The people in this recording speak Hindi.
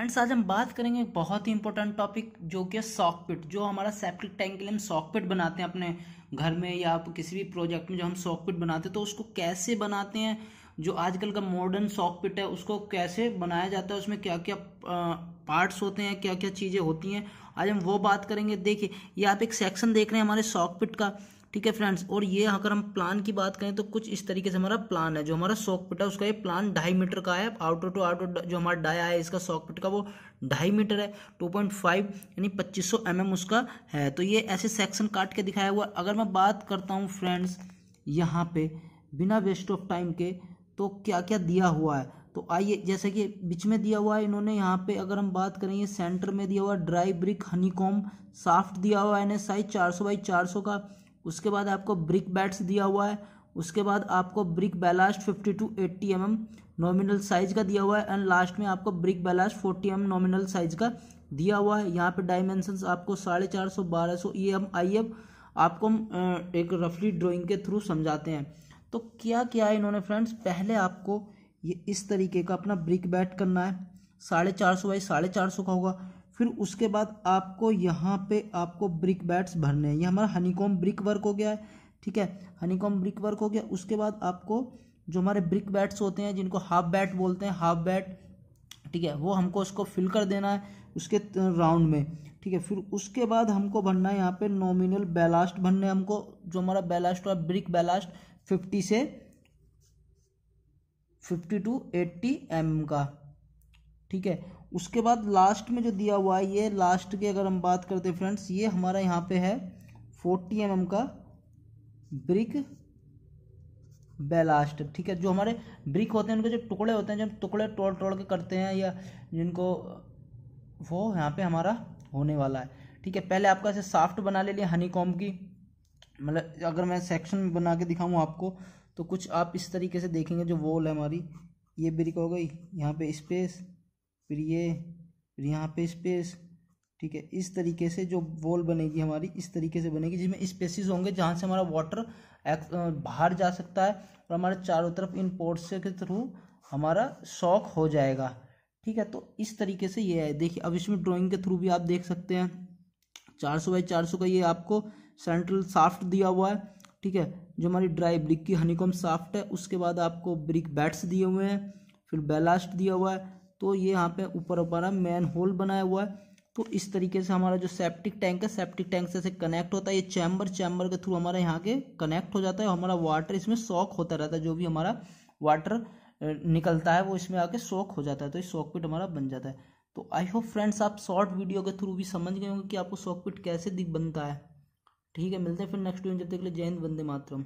फ्रेंड्स आज हम बात करेंगे बहुत ही इंपॉर्टेंट टॉपिक जो कि सॉकपिट जो हमारा सेप्टिक टैंक के लिए हम सॉकपिट बनाते हैं अपने घर में या आप किसी भी प्रोजेक्ट में जो हम सॉकपिट बनाते हैं तो उसको कैसे बनाते हैं जो आजकल का मॉडर्न सॉकपिट है उसको कैसे बनाया जाता है उसमें क्या क्या पार्ट्स होते हैं क्या क्या चीज़ें होती हैं आज हम वो बात करेंगे देखिए ये आप एक सेक्शन देख रहे हैं हमारे सॉकपिट का ठीक है फ्रेंड्स और ये अगर हम प्लान की बात करें तो कुछ इस तरीके से हमारा प्लान है जो हमारा सॉक पिट है उसका ये प्लान ढाई मीटर का है आउटर टू आउटर जो हमारा डाया है इसका सॉक पिट का वो ढाई मीटर है टू पॉइंट फाइव यानी पच्चीस सौ एम mm एम उसका है तो ये ऐसे सेक्शन काट के दिखाया हुआ अगर मैं बात करता हूँ फ्रेंड्स यहाँ पे बिना वेस्ट ऑफ टाइम के तो क्या क्या दिया हुआ है तो आइए जैसे कि बीच में दिया हुआ है इन्होंने यहाँ पे अगर हम बात करें ये सेंटर में दिया हुआ ड्राई ब्रिक हनीकॉम साफ्ट दिया हुआ है इन्हें साइज चार सौ बाई चार सौ का उसके बाद आपको ब्रिक बैट्स दिया हुआ है उसके बाद आपको brick ballast fifty to eighty M M nominal size का दिया हुआ है एंड लास्ट में आपको brick ballast forty M nominal size का दिया हुआ है यहाँ पे डायमेंशंस आपको साढ़े चार सौ बारह सौ ई एम आई एफ आपको हम एक रफली ड्राइंग के थ्रू समझाते हैं तो क्या क्या है इन्होंने फ्रेंड्स पहले आपको ये इस तरीके का अपना ब्रिक बैट करना है साढ़े चार सौ बाई साढ़े चार सौ का होगा फिर उसके बाद आपको यहाँ पे आपको ब्रिक बैट्स भरने हैं ये हमारा हनीकॉम ब्रिक वर्क हो गया है ठीक है हनीकॉम ब्रिक वर्क हो गया उसके बाद आपको जो हमारे ब्रिक बैट्स होते हैं जिनको हाफ बैट बोलते हैं हाफ बैट ठीक है वो हमको उसको फिल कर देना है उसके राउंड में ठीक है फिर उसके बाद हमको भरना है यहाँ पे नॉमिनल बैलास्ट भरना है हमको जो हमारा बैलास्ट और ब्रिक बैलास्ट फिफ्टी से फिफ्टी टू एट्टी एम का ठीक है उसके बाद लास्ट में जो दिया हुआ है ये लास्ट की अगर हम बात करते हैं फ्रेंड्स ये हमारा यहाँ पे है फोर्टी एम mm का ब्रिक बेलास्ट ठीक है जो हमारे ब्रिक होते हैं उनके जो टुकड़े होते हैं जो हम टुकड़े तोड़ तोड़ के करते हैं या जिनको वो यहाँ पे हमारा होने वाला है ठीक है पहले आपका ऐसे साफ्ट बना ले लिया हनी कॉम की मतलब अगर मैं सेक्शन में बना के दिखाऊँ आपको तो कुछ आप इस तरीके से देखेंगे जो वॉल है हमारी ये ब्रिक हो गई यहाँ पे स्पेस फिर ये फिर यहाँ पे स्पेस ठीक है इस तरीके से जो वॉल बनेगी हमारी इस तरीके से बनेगी जिसमें स्पेसिस होंगे जहाँ से हमारा वाटर बाहर जा सकता है और हमारे चारों तरफ इन पोर्ट्स के थ्रू हमारा शॉक हो जाएगा ठीक है तो इस तरीके से ये है देखिए अब इसमें ड्राइंग के थ्रू भी आप देख सकते हैं चार सौ बाई चार सौ का ये आपको सेंट्रल साफ्ट दिया हुआ है ठीक है जो हमारी ड्राई ब्रिक की हनीकॉम साफ्ट है उसके बाद आपको ब्रिक बैट्स दिए हुए हैं फिर बेलास्ट दिया हुआ है तो ये यहाँ पे ऊपर ऊपर मैन होल बनाया हुआ है तो इस तरीके से हमारा जो सेप्टिक टैंक है सेप्टिक टैंक से ऐसे कनेक्ट होता है ये चैम्बर चैम्बर के थ्रू हमारे यहाँ के कनेक्ट हो जाता है हमारा वाटर इसमें शॉक होता रहता है जो भी हमारा वाटर निकलता है वो इसमें आके शॉक हो जाता है तो ये सॉकपिट हमारा बन जाता है तो आई होप फ्रेंड्स आप शॉर्ट वीडियो के थ्रू भी समझ गए होंगे कि आपको सॉकपिट कैसे दिख बनता है ठीक है मिलते हैं फिर नेक्स्ट वीडियो जब तक के जैन जय हिंद वंदे मातरम